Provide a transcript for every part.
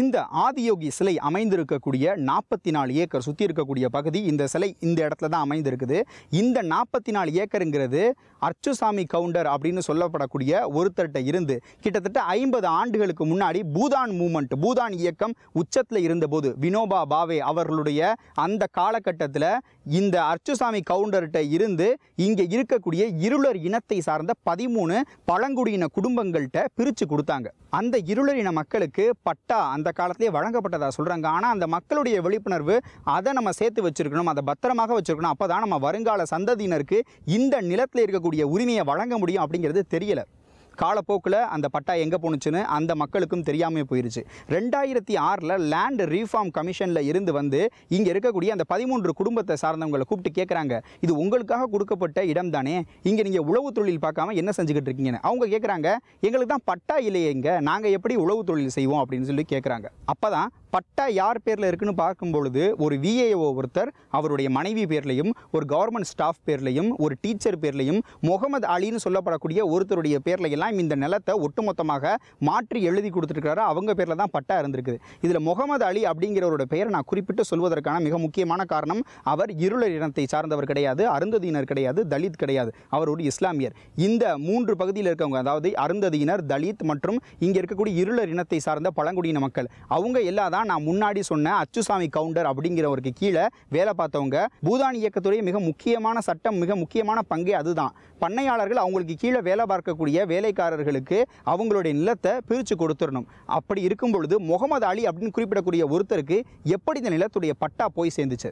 இந்த ஆதியோகி சிலை அமைந்திருக்கக்கூடிய நாற்பத்தி நாலு ஏக்கர் சுற்றி இருக்கக்கூடிய பகுதி இந்த சிலை இந்த இடத்துல தான் அமைந்திருக்குது இந்த நாற்பத்தி நாலு ஏக்கருங்கிறது அர்ச்சுசாமி கவுண்டர் அப்படின்னு சொல்லப்படக்கூடிய ஒருத்தர்கிட்ட இருந்து கிட்டத்தட்ட ஐம்பது ஆண்டுகளுக்கு முன்னாடி பூதான் மூமெண்ட் பூதான் இயக்கம் உச்சத்தில் இருந்தபோது வினோபா பாவே அவர்களுடைய அந்த காலகட்டத்தில் இந்த அர்ச்சுசாமி கவுண்டர்கிட்ட இருந்து இங்கே இருக்கக்கூடிய இருளர் இனத்தை சார்ந்த பதிமூணு பழங்குடியின குடும்பங்கள்கிட்ட பிரித்து கொடுத்தாங்க அந்த இருளரின மக்களுக்கு பட்டா அந்த காலத்திலே வழங்கப்பட்டதாக சொல்கிறாங்க ஆனால் அந்த மக்களுடைய விழிப்புணர்வு அதை நம்ம சேர்த்து வச்சுருக்கணும் அதை பத்திரமாக வச்சுருக்கணும் அப்போ தான் நம்ம வருங்கால சந்ததியினருக்கு இந்த நிலத்தில் இருக்கக்கூடிய உரிமையை வழங்க முடியும் அப்படிங்கிறது தெரியலை காலப்போக்கில் அந்த பட்டா எங்கே போணுச்சுன்னு அந்த மக்களுக்கும் தெரியாமல் போயிருச்சு ரெண்டாயிரத்தி ஆறில் லேண்ட் ரீஃபார்ம் கமிஷனில் இருந்து வந்து இங்கே இருக்கக்கூடிய அந்த பதிமூன்று குடும்பத்தை சார்ந்தவங்களை கூப்பிட்டு கேட்குறாங்க இது உங்களுக்காக கொடுக்கப்பட்ட இடம் தானே இங்கே நீங்கள் உழவு தொழில் பார்க்காம என்ன செஞ்சுக்கிட்டு இருக்கீங்கன்னு அவங்க கேட்குறாங்க எங்களுக்கு தான் பட்டா இல்லையே இங்கே நாங்கள் எப்படி உழவு தொழில் செய்வோம் அப்படின்னு சொல்லி கேட்குறாங்க அப்போ தான் பட்டா யார் பேரில் இருக்குன்னு பார்க்கும்பொழுது ஒரு விஏஓ ஒருத்தர் அவருடைய மனைவி பேர்லையும் ஒரு கவர்மெண்ட் ஸ்டாஃப் பேர்லையும் ஒரு டீச்சர் பேர்லையும் முகமது அலின்னு சொல்லப்படக்கூடிய ஒருத்தருடைய பேர்லையெல்லாம் இப்ராஹிம் இந்த நிலத்தை ஒட்டுமொத்தமாக மாற்றி எழுதி கொடுத்துருக்காரு அவங்க பேரில் தான் பட்டா இருந்திருக்குது இதில் முகமது அலி அப்படிங்கிறவருடைய பெயரை நான் குறிப்பிட்டு சொல்வதற்கான மிக முக்கியமான காரணம் அவர் இருளர் இனத்தை சார்ந்தவர் கிடையாது அருந்ததியினர் கிடையாது தலித் கிடையாது அவர் ஒரு இஸ்லாமியர் இந்த மூன்று பகுதியில் இருக்கவங்க அதாவது அருந்ததியினர் தலித் மற்றும் இங்கே இருக்கக்கூடிய இருளர் இனத்தை சார்ந்த பழங்குடியின மக்கள் அவங்க எல்லா தான் நான் முன்னாடி சொன்ன அச்சுசாமி கவுண்டர் அப்படிங்கிறவருக்கு கீழே வேலை பார்த்தவங்க பூதானி இயக்கத்துடைய மிக முக்கியமான சட்டம் மிக முக்கியமான பங்கே அதுதான் பண்ணையாளர்கள் அவங்களுக்கு கீழே வேலை பார்க்கக்கூடிய வேலை வேலைக்காரர்களுக்கு அவங்களுடைய நிலத்தை பிரித்து கொடுத்துடணும் அப்படி இருக்கும் பொழுது முகமது அலி அப்படின்னு குறிப்பிடக்கூடிய ஒருத்தருக்கு எப்படி இந்த நிலத்துடைய பட்டா போய் சேர்ந்துச்சு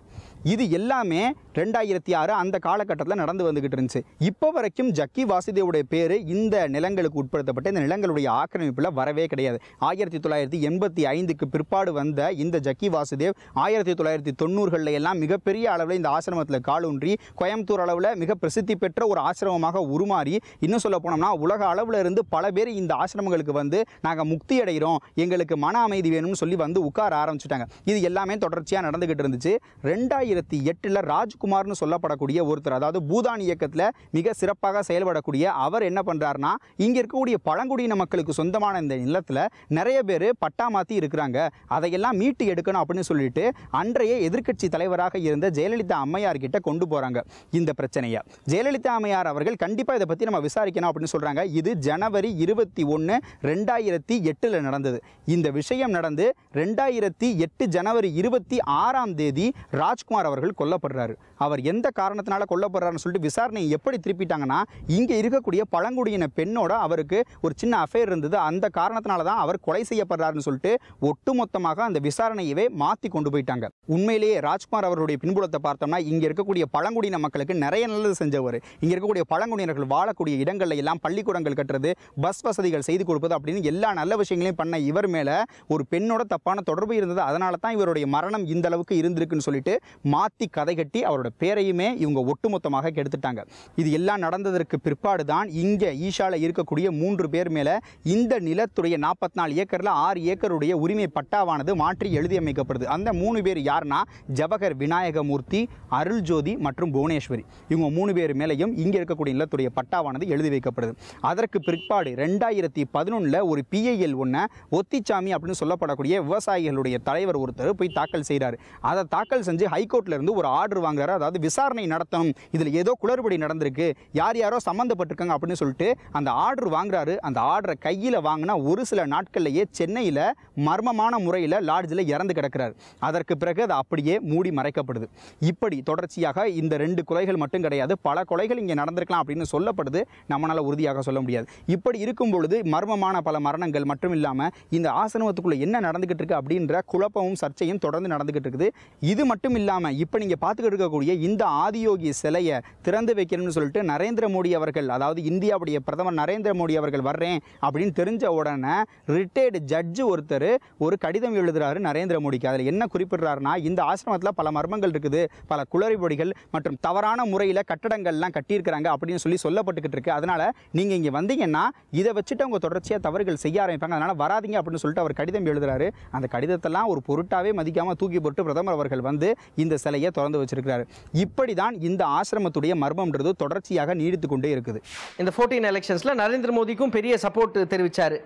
இது எல்லாமே ரெண்டாயிரத்தி ஆறு அந்த காலகட்டத்தில் நடந்து வந்துகிட்டு இருந்துச்சு இப்போ வரைக்கும் ஜக்கி வாசுதேவுடைய பேர் இந்த நிலங்களுக்கு உட்படுத்தப்பட்ட இந்த நிலங்களுடைய ஆக்கிரமிப்பில் வரவே கிடையாது ஆயிரத்தி தொள்ளாயிரத்தி எண்பத்தி ஐந்துக்கு பிற்பாடு வந்த இந்த ஜக்கி வாசுதேவ் ஆயிரத்தி தொள்ளாயிரத்தி தொண்ணூறுகளில் எல்லாம் மிகப்பெரிய அளவில் இந்த ஆசிரமத்தில் காலூன்றி கோயம்புத்தூர் அளவில் மிக பிரசித்தி பெற்ற ஒரு ஆசிரமமாக உருமாறி இன்னும் சொல்ல போனோம்னா உலக அளவில் தீவில் இருந்து பல பேர் இந்த ஆசிரமங்களுக்கு வந்து நாங்க முக்தி அடைகிறோம் எங்களுக்கு மன அமைதி வேணும்னு சொல்லி வந்து உட்கார ஆரம்பிச்சிட்டாங்க இது எல்லாமே தொடர்ச்சியா நடந்துகிட்டு இருந்துச்சு ரெண்டாயிரத்தி எட்டுல ராஜ்குமார்னு சொல்லப்படக்கூடிய ஒருத்தர் அதாவது பூதான் இயக்கத்தில் மிக சிறப்பாக செயல்படக்கூடிய அவர் என்ன பண்றாருன்னா இங்க இருக்கக்கூடிய பழங்குடியின மக்களுக்கு சொந்தமான இந்த நிலத்தில் நிறைய பேர் பட்டா மாற்றி இருக்கிறாங்க அதையெல்லாம் மீட்டு எடுக்கணும் அப்படின்னு சொல்லிட்டு அன்றைய எதிர்க்கட்சி தலைவராக இருந்த ஜெயலலிதா அம்மையார் கிட்ட கொண்டு போகிறாங்க இந்த பிரச்சனையை ஜெயலலிதா அம்மையார் அவர்கள் கண்டிப்பாக இதை பற்றி நம்ம விசாரிக்கணும் அப்படின்னு சொல்கிறாங்க இது ஜனவரி இருபத்தி ஒன்று ரெண்டாயிரத்தி எட்டில் நடந்தது இந்த விஷயம் நடந்து ரெண்டாயிரத்தி எட்டு ஜனவரி இருபத்தி ஆறாம் தேதி ராஜ்குமார் அவர்கள் கொல்லப்படுறாரு அவர் எந்த காரணத்தினால கொல்லப்படுறாருன்னு சொல்லிட்டு விசாரணையை எப்படி திருப்பிட்டாங்கன்னா இங்கே இருக்கக்கூடிய பழங்குடியின பெண்ணோட அவருக்கு ஒரு சின்ன அஃபேர் இருந்தது அந்த காரணத்தினால தான் அவர் கொலை செய்யப்படுறாருன்னு சொல்லிட்டு ஒட்டுமொத்தமாக அந்த விசாரணையவே மாற்றி கொண்டு போயிட்டாங்க உண்மையிலேயே ராஜ்குமார் அவருடைய பின்புலத்தை பார்த்தோம்னா இங்கே இருக்கக்கூடிய பழங்குடியின மக்களுக்கு நிறைய நல்லது செஞ்சவர் இங்கே இருக்கக்கூடிய பழங்குடியினர்கள் வாழக்கூடிய இடங்களில் எல்லாம் பள்ளிக்கூடங்கள் கட்ட கட்டுறது பஸ் வசதிகள் செய்து கொடுப்பது அப்படின்னு எல்லா நல்ல விஷயங்களையும் பண்ண இவர் மேலே ஒரு பெண்ணோட தப்பான தொடர்பு இருந்தது அதனால தான் இவருடைய மரணம் இந்த அளவுக்கு இருந்திருக்குன்னு சொல்லிட்டு மாற்றி கதை கட்டி அவரோட பேரையுமே இவங்க ஒட்டுமொத்தமாக கெடுத்துட்டாங்க இது எல்லாம் நடந்ததற்கு பிற்பாடு தான் இங்கே ஈஷாவில் இருக்கக்கூடிய மூன்று பேர் மேலே இந்த நிலத்துடைய நாற்பத்தி நாலு ஏக்கரில் ஆறு ஏக்கருடைய உரிமை பட்டாவானது மாற்றி எழுதியமைக்கப்படுது அந்த மூணு பேர் யாருன்னா ஜவஹர் விநாயகமூர்த்தி அருள்ஜோதி மற்றும் புவனேஸ்வரி இவங்க மூணு பேர் மேலேயும் இங்கே இருக்கக்கூடிய நிலத்துடைய பட்டாவானது எழுதி வைக்கப்படுது அதற்கு பிற்பாடு ரெண்டாயிரத்தி பதினொன்றில் ஒரு பிஐஎல் ஒன்று ஒத்திச்சாமி அப்படின்னு சொல்லப்படக்கூடிய விவசாயிகளுடைய தலைவர் ஒருத்தர் போய் தாக்கல் செய்கிறார் அதை தாக்கல் செஞ்சு ஹைகோர்ட்டில் இருந்து ஒரு ஆர்டர் வாங்குறாரு அதாவது விசாரணை நடத்தணும் இதில் ஏதோ குளறுபடி நடந்திருக்கு யார் யாரோ சம்மந்தப்பட்டிருக்காங்க அப்படின்னு சொல்லிட்டு அந்த ஆர்டர் வாங்குறாரு அந்த ஆர்டரை கையில் வாங்கினா ஒரு சில நாட்கள்லேயே சென்னையில் மர்மமான முறையில் லாட்ஜில் இறந்து கிடக்கிறார் அதற்கு பிறகு அது அப்படியே மூடி மறைக்கப்படுது இப்படி தொடர்ச்சியாக இந்த ரெண்டு கொலைகள் மட்டும் கிடையாது பல கொலைகள் இங்கே நடந்திருக்கலாம் அப்படின்னு சொல்லப்படுது நம்மளால் உறுதியாக சொல்ல முடியாது இப்படி இருக்கும் பொழுது மர்மமான பல மரணங்கள் மட்டும் இல்லாமல் இந்த ஆசிரமத்துக்குள்ளே என்ன நடந்துகிட்டு இருக்கு அப்படின்ற குழப்பமும் சர்ச்சையும் தொடர்ந்து நடந்துக்கிட்டு இருக்குது இது மட்டும் இல்லாமல் இப்போ நீங்கள் பார்த்துக்கிட்டு இருக்கக்கூடிய இந்த ஆதியோகி சிலையை திறந்து வைக்கணும்னு சொல்லிட்டு நரேந்திர மோடி அவர்கள் அதாவது இந்தியாவுடைய பிரதமர் நரேந்திர மோடி அவர்கள் வர்றேன் அப்படின்னு தெரிஞ்ச உடனே ரிட்டையர்டு ஜட்ஜு ஒருத்தர் ஒரு கடிதம் எழுதுகிறாரு நரேந்திர மோடிக்கு அதில் என்ன குறிப்பிடுறாருன்னா இந்த ஆசிரமத்தில் பல மர்மங்கள் இருக்குது பல குளறிபொடிகள் மற்றும் தவறான முறையில் கட்டடங்கள்லாம் கட்டியிருக்கிறாங்க அப்படின்னு சொல்லி சொல்லப்பட்டுக்கிட்டு இருக்கு அதனால் நீங்கள் இங்கே வந்தீங்க வந்தீங்கன்னா இதை வச்சுட்டு அவங்க தொடர்ச்சியாக தவறுகள் செய்ய ஆரம்பிப்பாங்க அதனால் வராதிங்க அப்படின்னு சொல்லிட்டு அவர் கடிதம் எழுதுறாரு அந்த கடிதத்தெல்லாம் ஒரு பொருட்டாவே மதிக்காமல் தூக்கி போட்டு பிரதமர் அவர்கள் வந்து இந்த சிலையை திறந்து வச்சிருக்கிறாரு இப்படி தான் இந்த ஆசிரமத்துடைய மர்மம்ன்றது தொடர்ச்சியாக நீடித்து கொண்டே இருக்குது இந்த ஃபோர்டீன் எலெக்ஷன்ஸில் நரேந்திர மோடிக்கும் பெரிய சப்போர்ட் தெரிவித்தார்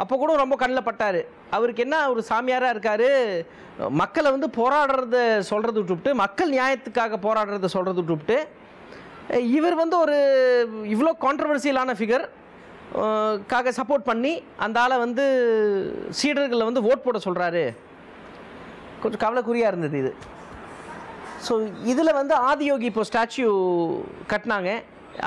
அப்போ கூட ரொம்ப கண்ணில் பட்டார் அவருக்கு என்ன ஒரு சாமியாராக இருக்கார் மக்களை வந்து போராடுறத சொல்கிறது விட்டுவிட்டு மக்கள் நியாயத்துக்காக போராடுறத சொல்கிறது விட்டுவிட்டு இவர் வந்து ஒரு இவ்வளோ கான்ட்ரவர்சியலான ஃபிகர் காக சப்போர்ட் பண்ணி அந்த ஆளை வந்து சீடர்களை வந்து ஓட் போட சொல்கிறாரு கொஞ்சம் கவலைக்குறியாக இருந்தது இது ஸோ இதில் வந்து ஆதியோகி இப்போ ஸ்டாச்சு கட்டினாங்க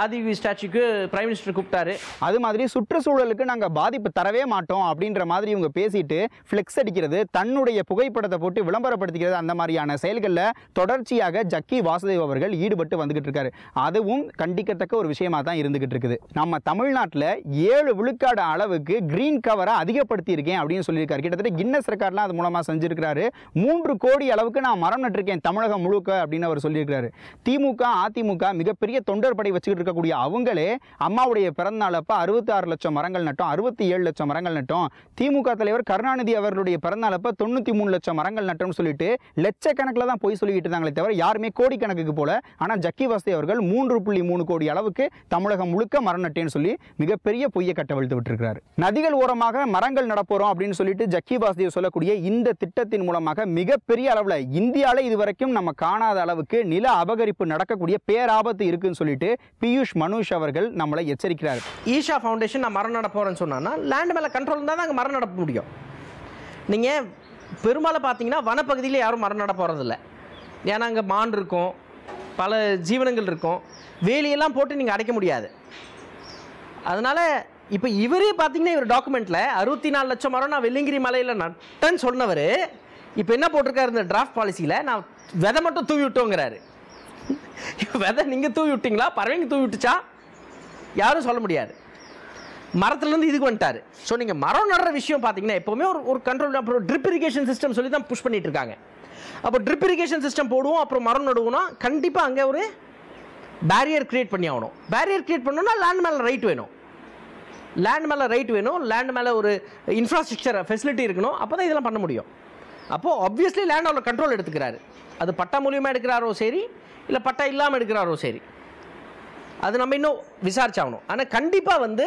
ஆதிவி ஸ்டாச்சுக்கு பிரைம் மினிஸ்டர் கூப்பிட்டாரு அது மாதிரி சுற்றுச்சூழலுக்கு நாங்கள் பாதிப்பு தரவே மாட்டோம் அப்படின்ற மாதிரி இவங்க பேசிட்டு ஃப்ளெக்ஸ் அடிக்கிறது தன்னுடைய புகைப்படத்தை போட்டு விளம்பரப்படுத்திக்கிறது அந்த மாதிரியான செயல்களில் தொடர்ச்சியாக ஜக்கி வாசுதேவ் அவர்கள் ஈடுபட்டு வந்துகிட்டு இருக்காரு அதுவும் கண்டிக்கத்தக்க ஒரு விஷயமா தான் இருந்துகிட்டு இருக்குது நம்ம தமிழ்நாட்டில் ஏழு விழுக்காடு அளவுக்கு கிரீன் கவரை அதிகப்படுத்தி இருக்கேன் அப்படின்னு சொல்லியிருக்காரு கிட்டத்தட்ட கின்னஸ் ரெக்கார்ட்லாம் அது மூலமாக செஞ்சிருக்கிறாரு மூன்று கோடி அளவுக்கு நான் மரம் நட்டிருக்கேன் தமிழகம் முழுக்க அப்படின்னு அவர் சொல்லியிருக்கிறாரு திமுக அதிமுக மிகப்பெரிய தொண்டர் படை வச்சு வச்சுட்டு இருக்கக்கூடிய அவங்களே அம்மாவுடைய பிறந்தநாளப்போ அறுபத்தாறு லட்சம் மரங்கள் நட்டோம் அறுபத்தி ஏழு லட்சம் மரங்கள் நட்டோம் திமுக தலைவர் கருணாநிதி அவர்களுடைய பிறந்தநாளப்போ தொண்ணூற்றி மூணு லட்சம் மரங்கள் நட்டோம்னு சொல்லிட்டு லட்சக்கணக்கில் தான் போய் சொல்லிக்கிட்டு இருந்தாங்களே தவிர யாருமே கோடிக்கணக்குக்கு போல ஆனால் ஜக்கி வசதி அவர்கள் மூன்று புள்ளி மூணு கோடி அளவுக்கு தமிழகம் முழுக்க மரம் நட்டேன்னு சொல்லி மிகப்பெரிய பொய்யை கட்டவிழ்த்து விட்டுருக்கிறார் நதிகள் ஓரமாக மரங்கள் நடப்போறோம் அப்படின்னு சொல்லிட்டு ஜக்கி வாசதியை சொல்லக்கூடிய இந்த திட்டத்தின் மூலமாக மிகப்பெரிய அளவில் இந்தியாவில் இதுவரைக்கும் நம்ம காணாத அளவுக்கு நில அபகரிப்பு நடக்கக்கூடிய பேராபத்து இருக்குன்னு சொல்லிட்டு பியூஷ் மனுஷ் அவர்கள் நம்மளை எச்சரிக்கிறார் ஈஷா ஃபவுண்டேஷன் நான் மரம் நடப்போறேன்னு சொன்னால் லேண்ட் மேலே கண்ட்ரோல் இருந்தால் தான் அங்கே மரம் நடப்ப முடியும் நீங்கள் பெரும்பாலும் பார்த்தீங்கன்னா வனப்பகுதியில் யாரும் மரம் நட போகிறதில்ல ஏன்னா அங்கே மான் இருக்கும் பல ஜீவனங்கள் இருக்கும் வேலியெல்லாம் போட்டு நீங்கள் அடைக்க முடியாது அதனால் இப்போ இவரே பார்த்தீங்கன்னா இவர் டாக்குமெண்ட்டில் அறுபத்தி நாலு லட்சம் மரம் நான் வெள்ளிங்கிரி மலையில் நட்டேன்னு சொன்னவர் இப்போ என்ன போட்டிருக்காரு இந்த டிராஃப்ட் பாலிசியில் நான் விதை மட்டும் தூவி விட்டோங்கிறாரு விதை நீங்கள் தூவி விட்டிங்களா பறவைங்க தூவி விட்டுச்சா யாரும் சொல்ல முடியாது மரத்துலேருந்து இதுக்கு வந்துட்டார் ஸோ நீங்கள் மரம் நடுற விஷயம் பார்த்தீங்கன்னா எப்போவுமே ஒரு ஒரு கண்ட்ரோல் அப்புறம் ட்ரிப் இரிகேஷன் சிஸ்டம் சொல்லி தான் புஷ் பண்ணிட்டு இருக்காங்க அப்போ ட்ரிப் இரிகேஷன் சிஸ்டம் போடுவோம் அப்புறம் மரம் நடுவோம்னா கண்டிப்பாக அங்கே ஒரு பேரியர் க்ரியேட் பண்ணி ஆகணும் பேரியர் க்ரியேட் பண்ணணும்னா லேண்ட் மேலே ரைட் வேணும் லேண்ட் மேலே ரைட் வேணும் லேண்ட் மேலே ஒரு இன்ஃப்ராஸ்ட்ரக்சர் ஃபெசிலிட்டி இருக்கணும் அப்போ தான் இதெல்லாம் பண்ண முடியும் அப்போது ஆப்வியஸ்லி லேண்ட் அவ்வளோ கண்ட்ரோல் எடுத்துக்கிறாரு அது பட்டா மூலியமாக எடுக்கிறாரோ சரி இல்லை பட்டா இல்லாமல் எடுக்கிறாரோ சரி அது நம்ம இன்னும் விசாரிச்சாகணும் ஆனால் கண்டிப்பாக வந்து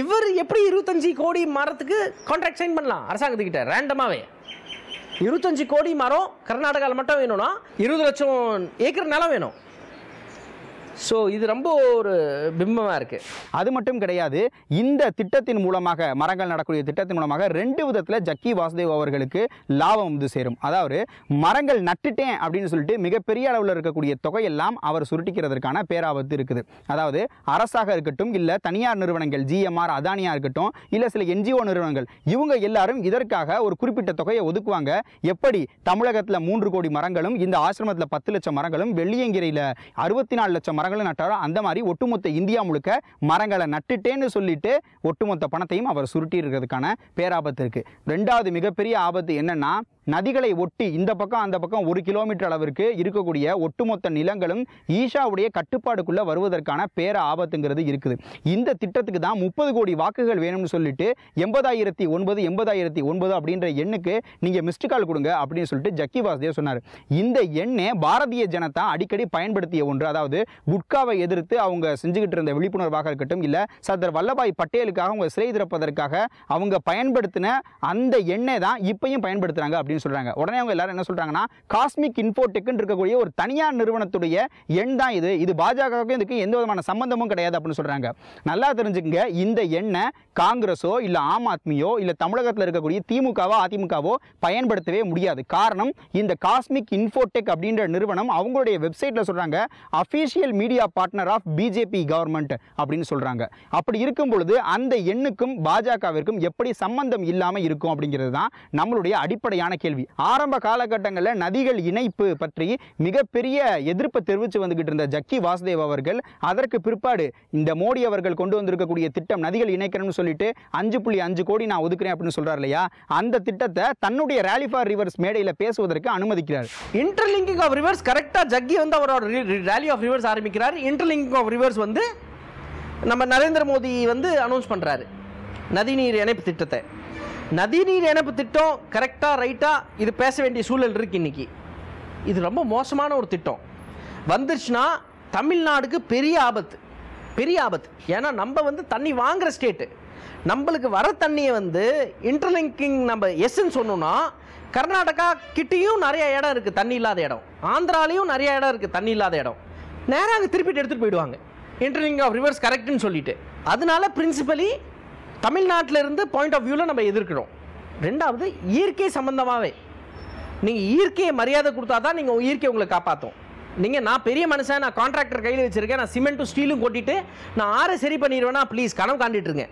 இவர் எப்படி இருபத்தஞ்சி கோடி மரத்துக்கு கான்ட்ராக்ட் சைன் பண்ணலாம் அரசாங்கத்துக்கிட்ட ரேண்டமாகவே இருபத்தஞ்சி கோடி மரம் கர்நாடகாவில் மட்டும் வேணும்னா இருபது லட்சம் ஏக்கர் நிலம் வேணும் ஸோ இது ரொம்ப ஒரு பிம்பமாக இருக்குது அது மட்டும் கிடையாது இந்த திட்டத்தின் மூலமாக மரங்கள் நடக்கூடிய திட்டத்தின் மூலமாக ரெண்டு விதத்தில் ஜக்கி வாசுதேவ் அவர்களுக்கு லாபம் வந்து சேரும் அதாவது மரங்கள் நட்டுட்டேன் அப்படின்னு சொல்லிட்டு மிகப்பெரிய அளவில் இருக்கக்கூடிய தொகையெல்லாம் அவர் சுருட்டிக்கிறதுக்கான பேராபத்து இருக்குது அதாவது அரசாக இருக்கட்டும் இல்லை தனியார் நிறுவனங்கள் ஜிஎம்ஆர் அதானியாக இருக்கட்டும் இல்லை சில என்ஜிஓ நிறுவனங்கள் இவங்க எல்லாரும் இதற்காக ஒரு குறிப்பிட்ட தொகையை ஒதுக்குவாங்க எப்படி தமிழகத்தில் மூன்று கோடி மரங்களும் இந்த ஆசிரமத்தில் பத்து லட்சம் மரங்களும் வெள்ளியங்கிரையில் அறுபத்தி நாலு லட்சம் மரங்கள் மரங்களை நட்டாரோ அந்த மாதிரி ஒட்டுமொத்த இந்தியா முழுக்க மரங்களை நட்டுட்டேன்னு சொல்லிட்டு ஒட்டுமொத்த பணத்தையும் அவர் சுருட்டி இருக்கிறதுக்கான பேராபத்து இருக்குது ரெண்டாவது மிகப்பெரிய ஆபத்து என்னென்னா நதிகளை ஒட்டி இந்த பக்கம் அந்த பக்கம் ஒரு கிலோமீட்டர் அளவிற்கு இருக்கக்கூடிய ஒட்டுமொத்த நிலங்களும் ஈஷாவுடைய கட்டுப்பாடுக்குள்ளே வருவதற்கான பேர ஆபத்துங்கிறது இருக்குது இந்த திட்டத்துக்கு தான் முப்பது கோடி வாக்குகள் வேணும்னு சொல்லிட்டு எண்பதாயிரத்தி ஒன்பது எண்பதாயிரத்தி ஒன்பது அப்படின்ற எண்ணுக்கு நீங்கள் மிஸ்டு கால் கொடுங்க அப்படின்னு சொல்லிட்டு ஜக்கி வாசுதேவ் சொன்னார் இந்த எண்ணை பாரதிய ஜனதா அடிக்கடி பயன்படுத்திய ஒன்று அதாவது குட்காவை எதிர்த்து அவங்க செஞ்சுக்கிட்டு இருந்த விழிப்புணர்வாக இருக்கட்டும் இல்லை சர்தார் வல்லபாய் பட்டேலுக்காக அவங்க சிறை திறப்பதற்காக அவங்க பயன்படுத்தின அந்த எண்ணை தான் இப்பையும் பயன்படுத்துகிறாங்க அப்படின்னு சொல்கிறாங்க உடனே அவங்க எல்லாரும் என்ன சொல்கிறாங்கன்னா காஸ்மிக் இன்ஃபோடெக்குன்னு இருக்கக்கூடிய ஒரு தனியார் நிறுவனத்துடைய எண் தான் இது இது பாஜகவுக்கும் இதுக்கு எந்த விதமான சம்பந்தமும் கிடையாது அப்படின்னு சொல்கிறாங்க நல்லா தெரிஞ்சுக்கங்க இந்த எண்ணை காங்கிரஸோ இல்லை ஆம் ஆத்மியோ இல்லை தமிழகத்தில் இருக்கக்கூடிய திமுகவோ அதிமுகவோ பயன்படுத்தவே முடியாது காரணம் இந்த காஸ்மிக் இன்ஃபோடெக் அப்படின்ற நிறுவனம் அவங்களுடைய வெப்சைட்டில் சொல்கிறாங்க official media partner of BJP government அப்படின்னு சொல்கிறாங்க அப்படி இருக்கும் பொழுது அந்த எண்ணுக்கும் பாஜகவிற்கும் எப்படி சம்பந்தம் இல்லாமல் இருக்கும் அப்படிங்கிறது தான் நம்மளுடைய அடிப்படையான கேள்வி ஆரம்ப காலகட்டங்களில் நதிகள் இணைப்பு பற்றி மிகப்பெரிய எதிர்ப்பு தெரிவித்து வந்துகிட்டு இருந்த ஜக்கி வாசுதேவ் அவர்கள் அதற்கு பிற்பாடு இந்த மோடி அவர்கள் கொண்டு வந்திருக்கக்கூடிய திட்டம் நதிகள் இணைக்கணும்னு சொல்லிட்டு அஞ்சு புள்ளி அஞ்சு கோடி நான் ஒதுக்குறேன் அப்படின்னு சொல்கிறார் இல்லையா அந்த திட்டத்தை தன்னுடைய ரேலி ஃபார் ரிவர்ஸ் மேடையில் பேசுவதற்கு அனுமதிக்கிறார் இன்டர்லிங்கிங் ஆஃப் ரிவர்ஸ் கரெக்டாக ஜக்கி வந்து அவரோட ரேலி ஆஃப் ரிவர்ஸ் ஆரம்பிக்கிறார் இன்டர்லிங்கிங் ஆஃப் ரிவர்ஸ் வந்து நம்ம நரேந்திர மோடி வந்து அனௌன்ஸ் பண்ணுறாரு நதிநீர் இணைப்பு திட்டத்தை நதிநீர் இணைப்பு திட்டம் கரெக்டாக ரைட்டாக இது பேச வேண்டிய சூழல் இருக்குது இன்றைக்கி இது ரொம்ப மோசமான ஒரு திட்டம் வந்துருச்சுன்னா தமிழ்நாடுக்கு பெரிய ஆபத்து பெரிய ஆபத்து ஏன்னா நம்ம வந்து தண்ணி வாங்குகிற ஸ்டேட்டு நம்மளுக்கு வர தண்ணியை வந்து இன்டர்லிங்கிங் நம்ம எஸ்ன்னு சொன்னோம்னா கர்நாடகா கிட்டேயும் நிறைய இடம் இருக்குது தண்ணி இல்லாத இடம் ஆந்திராலேயும் நிறைய இடம் இருக்குது தண்ணி இல்லாத இடம் நேராக அங்கே திருப்பிட்டு எடுத்துகிட்டு போயிடுவாங்க இன்டர்லிங் ஆஃப் ரிவர்ஸ் கரெக்டுன்னு சொல்லிட்டு அதனால பிரின்சிபலி தமிழ்நாட்டில் இருந்து பாயிண்ட் ஆஃப் வியூவில் நம்ம எதிர்க்கிறோம் ரெண்டாவது இயற்கை சம்மந்தமாகவே நீங்கள் இயற்கையை மரியாதை கொடுத்தா தான் நீங்கள் இயற்கை உங்களை காப்பாற்றும் நீங்கள் நான் பெரிய மனுஷன் நான் கான்ட்ராக்டர் கையில் வச்சுருக்கேன் நான் சிமெண்ட்டும் ஸ்டீலும் கொட்டிட்டு நான் ஆறு சரி பண்ணிடுவேன்னா ப்ளீஸ் கனவு காண்டிட்டுருங்க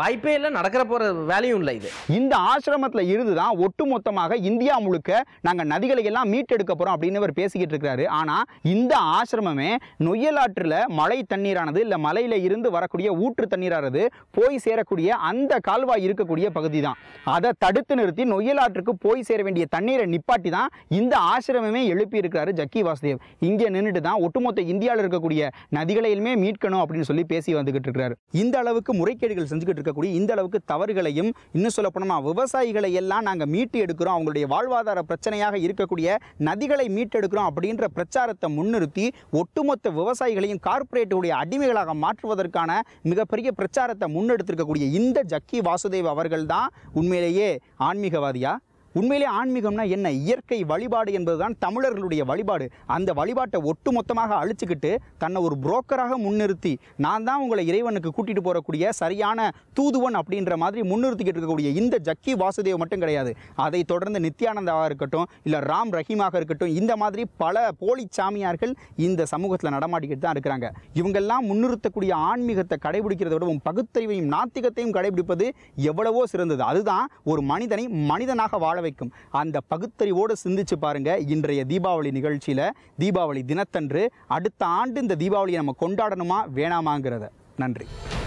வாய்ப்பே இல்லை நடக்கிற போகிற வேலையும் இல்லை இது இந்த ஆசிரமத்தில் இருந்து தான் ஒட்டுமொத்தமாக இந்தியா முழுக்க நாங்கள் நதிகளை எல்லாம் மீட்டெடுக்க போகிறோம் அப்படின்னு அவர் பேசிக்கிட்டு இருக்கிறாரு ஆனால் இந்த ஆசிரமமே நொய்யலாற்றில் மழை தண்ணீரானது இல்லை மலையில் இருந்து வரக்கூடிய ஊற்று தண்ணீரானது போய் சேரக்கூடிய அந்த கால்வாய் இருக்கக்கூடிய பகுதி தான் அதை தடுத்து நிறுத்தி நொய்யலாற்றுக்கு போய் சேர வேண்டிய தண்ணீரை நிப்பாட்டி தான் இந்த ஆசிரமமே எழுப்பி இருக்கிறாரு ஜக்கி வாசுதேவ் இங்கே நின்றுட்டு தான் ஒட்டுமொத்த இந்தியாவில் இருக்கக்கூடிய நதிகளையுமே மீட்கணும் அப்படின்னு சொல்லி பேசி வந்துகிட்டு இருக்கிறாரு இந்த அளவுக்கு முறைகேடுகள் செஞ்சுக்கிட்டு இருக்கக்கூடிய இந்த அளவுக்கு தவறுகளையும் இன்னும் சொல்ல போனோமா விவசாயிகளை எல்லாம் நாங்கள் மீட்டு எடுக்கிறோம் அவங்களுடைய வாழ்வாதார பிரச்சனையாக இருக்கக்கூடிய நதிகளை மீட்டெடுக்கிறோம் அப்படின்ற பிரச்சாரத்தை முன்னிறுத்தி ஒட்டுமொத்த விவசாயிகளையும் கார்ப்பரேட்டுடைய அடிமைகளாக மாற்றுவதற்கான மிகப்பெரிய பிரச்சாரத்தை முன்னெடுத்திருக்கக்கூடிய இந்த ஜக்கி வாசுதேவ் அவர்கள் தான் உண்மையிலேயே ஆன்மீகவாதியா உண்மையிலே ஆன்மீகம்னா என்ன இயற்கை வழிபாடு என்பதுதான் தமிழர்களுடைய வழிபாடு அந்த வழிபாட்டை ஒட்டுமொத்தமாக அழிச்சுக்கிட்டு தன்னை ஒரு புரோக்கராக முன்னிறுத்தி நான் தான் உங்களை இறைவனுக்கு கூட்டிகிட்டு போகக்கூடிய சரியான தூதுவன் அப்படின்ற மாதிரி முன்னிறுத்திக்கிட்டு இருக்கக்கூடிய இந்த ஜக்கி வாசுதேவ் மட்டும் கிடையாது அதை தொடர்ந்து நித்யானந்தாவாக இருக்கட்டும் இல்லை ராம் ரஹீமாக இருக்கட்டும் இந்த மாதிரி பல போலி சாமியார்கள் இந்த சமூகத்தில் நடமாட்டிக்கிட்டு தான் இருக்கிறாங்க இவங்கெல்லாம் முன்னிறுத்தக்கூடிய ஆன்மீகத்தை கடைபிடிக்கிறத விடவும் பகுத்தறிவையும் நாத்திகத்தையும் கடைபிடிப்பது எவ்வளவோ சிறந்தது அதுதான் ஒரு மனிதனை மனிதனாக வாழ வைக்கும் அந்த பகுத்தறிவோடு சிந்திச்சு பாருங்கள் இன்றைய தீபாவளி நிகழ்ச்சியில் தீபாவளி தினத்தன்று அடுத்த ஆண்டு இந்த தீபாவளியை நம்ம கொண்டாடணுமா வேணாமாங்கிறத நன்றி